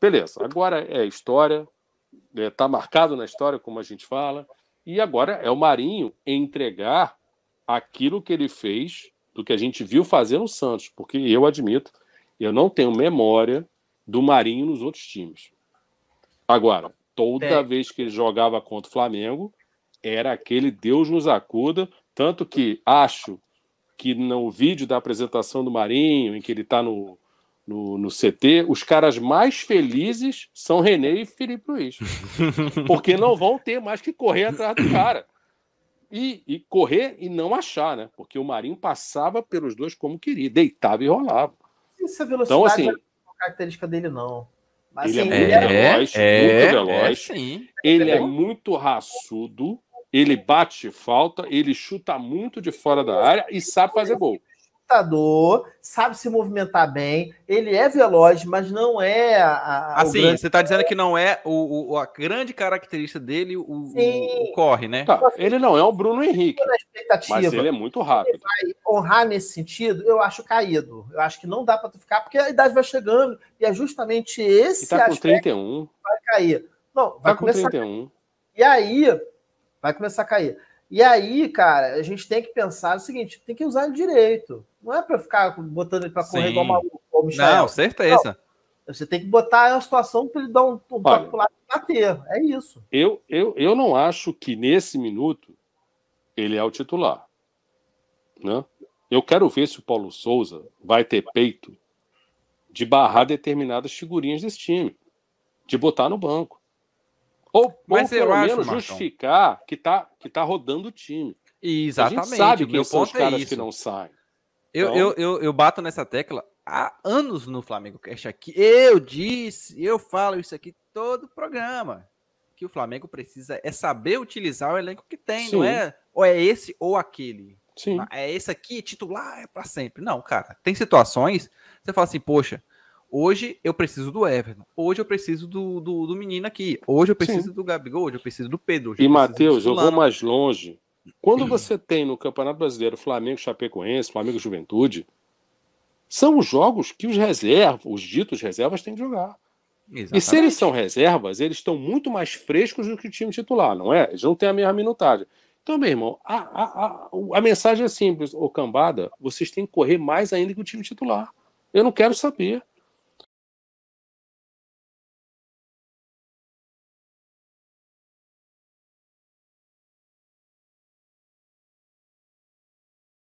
Beleza, agora é história, está é, tá marcado na história, como a gente fala, e agora é o Marinho entregar aquilo que ele fez, do que a gente viu fazer no Santos, porque eu admito, eu não tenho memória do Marinho nos outros times. Agora, toda é. vez que ele jogava contra o Flamengo, era aquele Deus nos acuda, tanto que acho que no vídeo da apresentação do Marinho, em que ele está no, no, no CT, os caras mais felizes são René e Felipe Luiz. Porque não vão ter mais que correr atrás do cara. E, e, correr e não achar, né? Porque o Marinho passava pelos dois como queria, deitava e rolava. Essa então, velocidade então, assim, não é característica dele, não. Mas, ele é assim, é, é, muito é, veloz, é, muito veloz. É, ele é muito raçudo, ele bate falta, ele chuta muito de fora da área e sabe fazer gol lutador, sabe se movimentar bem, ele é veloz, mas não é a. a assim, grande... você está dizendo que não é o, o, a grande característica dele o, o corre, né? Tá, ele não é o Bruno Henrique. Mas é ele é muito rápido. Ele vai honrar nesse sentido, eu acho caído. Eu acho que não dá para tu ficar, porque a idade vai chegando e é justamente esse. E tá com 31. Que vai cair. Não, vai tá começar. Com 31. E aí, vai começar a cair. E aí, cara, a gente tem que pensar o seguinte: tem que usar ele direito. Não é para ficar botando ele para correr Sim. igual o Michel. Não, certeza. Não. Você tem que botar a situação para ele dar um, um Olha, lado e bater. É isso. Eu, eu, eu não acho que nesse minuto ele é o titular. Né? Eu quero ver se o Paulo Souza vai ter peito de barrar determinadas figurinhas desse time, de botar no banco. Ou, mas ou pelo menos acho, justificar Marcão. que tá, que tá rodando o time. Exatamente. A gente sabe que são os é caras é que não saem. Eu, então... eu, eu, eu bato nessa tecla há anos no Flamengo Cash aqui. Eu disse, eu falo isso aqui todo programa. Que o Flamengo precisa é saber utilizar o elenco que tem, Sim. não é ou é esse ou aquele. Sim. É esse aqui, titular é para sempre. Não, cara, tem situações você fala assim, poxa, Hoje eu preciso do Everton. Hoje eu preciso do, do, do menino aqui. Hoje eu preciso Sim. do Gabigol. Hoje eu preciso do Pedro. e Matheus jogou mais longe. Quando você tem no Campeonato Brasileiro Flamengo Chapecoense, Flamengo Juventude, são os jogos que os reservas, os ditos reservas, têm que jogar. Exatamente. E se eles são reservas, eles estão muito mais frescos do que o time titular, não é? Eles não têm a mesma minutagem. Então, meu irmão, a, a, a, a mensagem é simples. Ô, cambada, vocês têm que correr mais ainda que o time titular. Eu não quero saber.